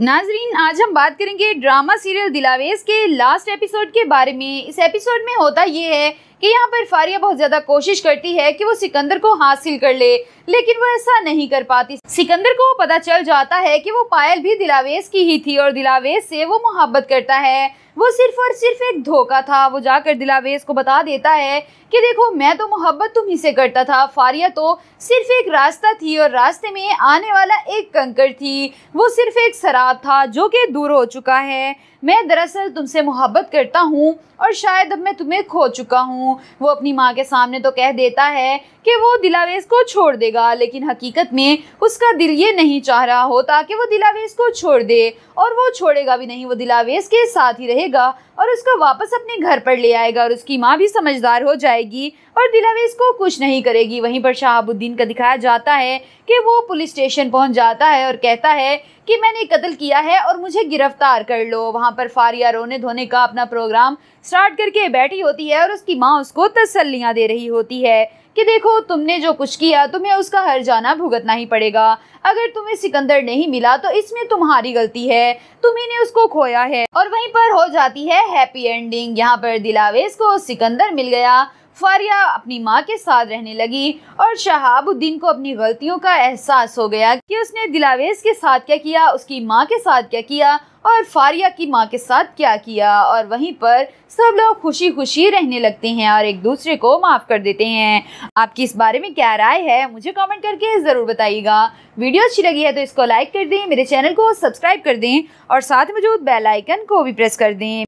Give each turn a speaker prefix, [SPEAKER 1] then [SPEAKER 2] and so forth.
[SPEAKER 1] नाजरीन आज हम बात करेंगे ड्रामा सीरियल दिलावेज के लास्ट एपिसोड के बारे में इस एपिसोड में होता ये है कि यहाँ पर फारिया बहुत ज्यादा कोशिश करती है कि वो सिकंदर को हासिल कर ले लेकिन वो ऐसा नहीं कर पाती सिकंदर को पता चल जाता है कि वो पायल भी दिलावेज की ही थी और दिलावेज से वो मोहब्बत करता है वो सिर्फ और सिर्फ एक धोखा था वो जाकर दिलावेज को बता देता है कि देखो मैं तो मोहब्बत तुम्ही से करता था फारिया तो सिर्फ एक रास्ता थी और रास्ते में आने वाला एक कंकड़ थी वो सिर्फ एक शराब था जो कि दूर हो चुका है मैं दरअसल तुमसे मोहब्बत करता हूँ और शायद अब मैं तुम्हें खो चुका हूँ हूँ वो अपनी माँ के सामने तो कह देता है कि वो दिलावेज को छोड़ देगा लेकिन हकीकत में उसका दिल ये नहीं चाह रहा होता कि वो दिलावेज को छोड़ दे और वो छोड़ेगा भी नहीं वो दिलावेज के साथ ही रहेगा और उसको वापस अपने घर पर ले आएगा और उसकी माँ भी समझदार हो जाएगी और दिलावेज को कुछ नहीं करेगी वहीं पर शाहबुद्दीन का दिखाया जाता है कि वो पुलिस स्टेशन पहुँच जाता है और कहता है कि मैंने कत्ल किया है और मुझे गिरफ्तार कर लो वहाँ पर फारिया रोने धोने का अपना प्रोग्राम स्टार्ट करके बैठी होती है और उसकी माँ उसको तसल्लियाँ दे रही होती है कि देखो तुमने जो कुछ किया तुम्हें उसका हर जाना भुगतना ही पड़ेगा अगर तुम्हें सिकंदर नहीं मिला तो इसमें तुम्हारी गलती है तुम्ही ने उसको खोया है और वहीं पर हो जाती है हैप्पी एंडिंग यहाँ पर दिलावेज को सिकंदर मिल गया फारिया अपनी माँ के साथ रहने लगी और शहाबुद्दीन को अपनी गलतियों का एहसास हो गया कि उसने दिलावेज के साथ क्या किया उसकी माँ के साथ क्या किया और फारिया की माँ के साथ क्या किया और वहीं पर सब लोग खुशी खुशी रहने लगते हैं और एक दूसरे को माफ़ कर देते हैं आपकी इस बारे में क्या राय है मुझे कमेंट करके ज़रूर बताइएगा वीडियो अच्छी लगी है तो इसको लाइक कर दें मेरे चैनल को सब्सक्राइब कर दें और साथ में मौजूद बेल आइकन को भी प्रेस कर दें